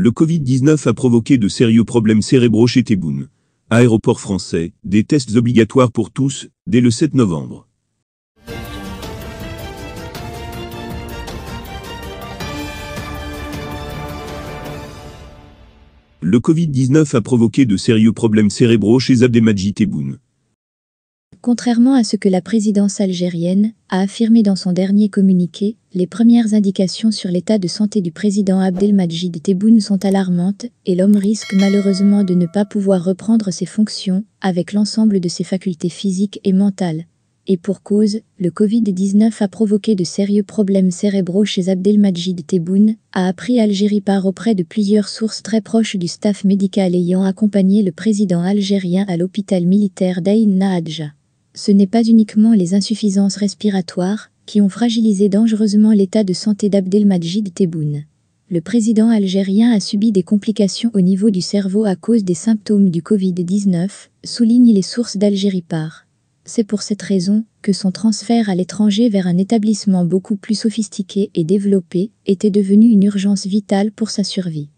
Le Covid-19 a provoqué de sérieux problèmes cérébraux chez Tebboune. Aéroport français, des tests obligatoires pour tous, dès le 7 novembre. Le Covid-19 a provoqué de sérieux problèmes cérébraux chez Abdelmadjid Tebboune. Contrairement à ce que la présidence algérienne a affirmé dans son dernier communiqué, les premières indications sur l'état de santé du président Abdelmajid Tebboune sont alarmantes et l'homme risque malheureusement de ne pas pouvoir reprendre ses fonctions avec l'ensemble de ses facultés physiques et mentales. Et pour cause, le Covid-19 a provoqué de sérieux problèmes cérébraux chez Abdelmajid Tebboune, a appris Algérie par auprès de plusieurs sources très proches du staff médical ayant accompagné le président algérien à l'hôpital militaire d'Aïn Nahadja ce n'est pas uniquement les insuffisances respiratoires qui ont fragilisé dangereusement l'état de santé d'Abdelmadjid Tebboune. Le président algérien a subi des complications au niveau du cerveau à cause des symptômes du Covid-19, soulignent les sources d'Algérie par. C'est pour cette raison que son transfert à l'étranger vers un établissement beaucoup plus sophistiqué et développé était devenu une urgence vitale pour sa survie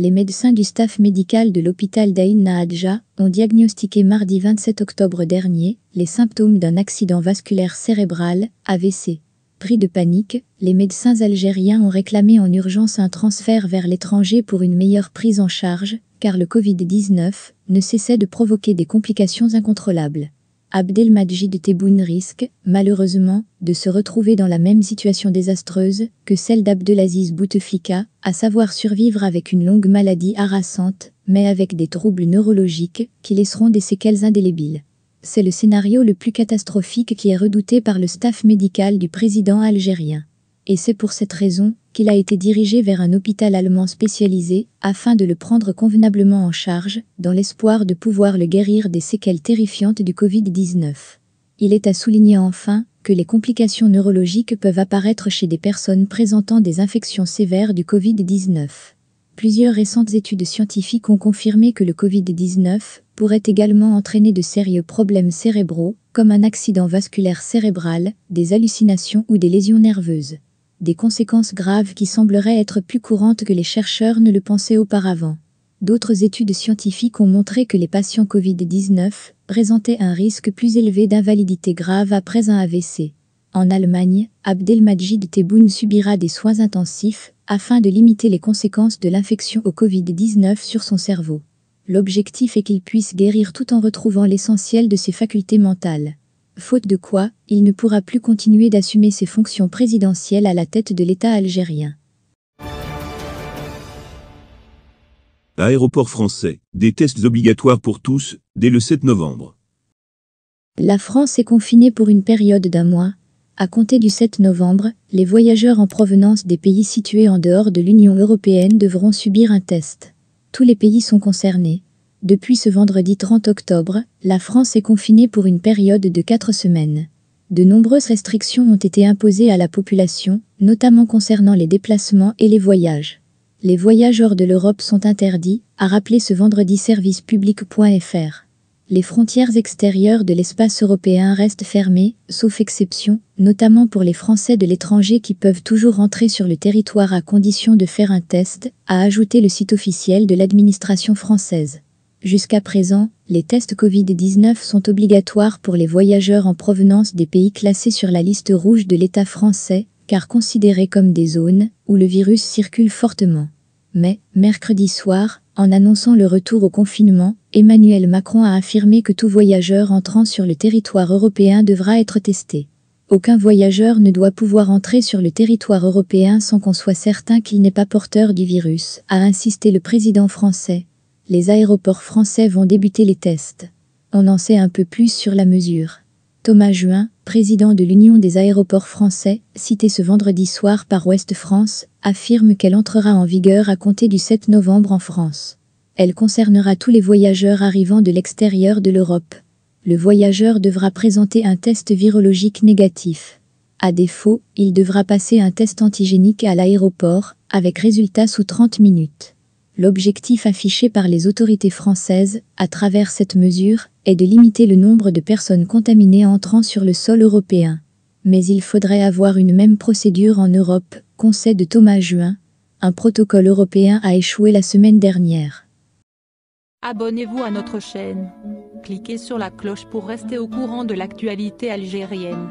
les médecins du staff médical de l'hôpital d'Aïn Nahadja ont diagnostiqué mardi 27 octobre dernier les symptômes d'un accident vasculaire cérébral, AVC. Pris de panique, les médecins algériens ont réclamé en urgence un transfert vers l'étranger pour une meilleure prise en charge, car le Covid-19 ne cessait de provoquer des complications incontrôlables. Abdelmajid Tebboune risque, malheureusement, de se retrouver dans la même situation désastreuse que celle d'Abdelaziz Bouteflika, à savoir survivre avec une longue maladie harassante, mais avec des troubles neurologiques qui laisseront des séquelles indélébiles. C'est le scénario le plus catastrophique qui est redouté par le staff médical du président algérien. Et c'est pour cette raison qu'il a été dirigé vers un hôpital allemand spécialisé afin de le prendre convenablement en charge, dans l'espoir de pouvoir le guérir des séquelles terrifiantes du Covid-19. Il est à souligner enfin que les complications neurologiques peuvent apparaître chez des personnes présentant des infections sévères du Covid-19. Plusieurs récentes études scientifiques ont confirmé que le Covid-19 pourrait également entraîner de sérieux problèmes cérébraux, comme un accident vasculaire cérébral, des hallucinations ou des lésions nerveuses des conséquences graves qui sembleraient être plus courantes que les chercheurs ne le pensaient auparavant. D'autres études scientifiques ont montré que les patients Covid-19 présentaient un risque plus élevé d'invalidité grave après un AVC. En Allemagne, Abdelmajid Tebboune subira des soins intensifs afin de limiter les conséquences de l'infection au Covid-19 sur son cerveau. L'objectif est qu'il puisse guérir tout en retrouvant l'essentiel de ses facultés mentales faute de quoi il ne pourra plus continuer d'assumer ses fonctions présidentielles à la tête de l'État algérien. Aéroport français, des tests obligatoires pour tous, dès le 7 novembre. La France est confinée pour une période d'un mois. À compter du 7 novembre, les voyageurs en provenance des pays situés en dehors de l'Union européenne devront subir un test. Tous les pays sont concernés, depuis ce vendredi 30 octobre, la France est confinée pour une période de quatre semaines. De nombreuses restrictions ont été imposées à la population, notamment concernant les déplacements et les voyages. Les voyages hors de l'Europe sont interdits, a rappelé ce vendredi servicepublic.fr. Les frontières extérieures de l'espace européen restent fermées, sauf exception, notamment pour les Français de l'étranger qui peuvent toujours entrer sur le territoire à condition de faire un test, a ajouté le site officiel de l'administration française. Jusqu'à présent, les tests Covid-19 sont obligatoires pour les voyageurs en provenance des pays classés sur la liste rouge de l'État français, car considérés comme des zones où le virus circule fortement. Mais, mercredi soir, en annonçant le retour au confinement, Emmanuel Macron a affirmé que tout voyageur entrant sur le territoire européen devra être testé. Aucun voyageur ne doit pouvoir entrer sur le territoire européen sans qu'on soit certain qu'il n'est pas porteur du virus, a insisté le président français les aéroports français vont débuter les tests. On en sait un peu plus sur la mesure. Thomas Juin, président de l'Union des aéroports français, cité ce vendredi soir par Ouest France, affirme qu'elle entrera en vigueur à compter du 7 novembre en France. Elle concernera tous les voyageurs arrivant de l'extérieur de l'Europe. Le voyageur devra présenter un test virologique négatif. À défaut, il devra passer un test antigénique à l'aéroport, avec résultat sous 30 minutes. L'objectif affiché par les autorités françaises, à travers cette mesure, est de limiter le nombre de personnes contaminées entrant sur le sol européen. Mais il faudrait avoir une même procédure en Europe, conseil de Thomas Juin. Un protocole européen a échoué la semaine dernière. Abonnez-vous à notre chaîne. Cliquez sur la cloche pour rester au courant de l'actualité algérienne.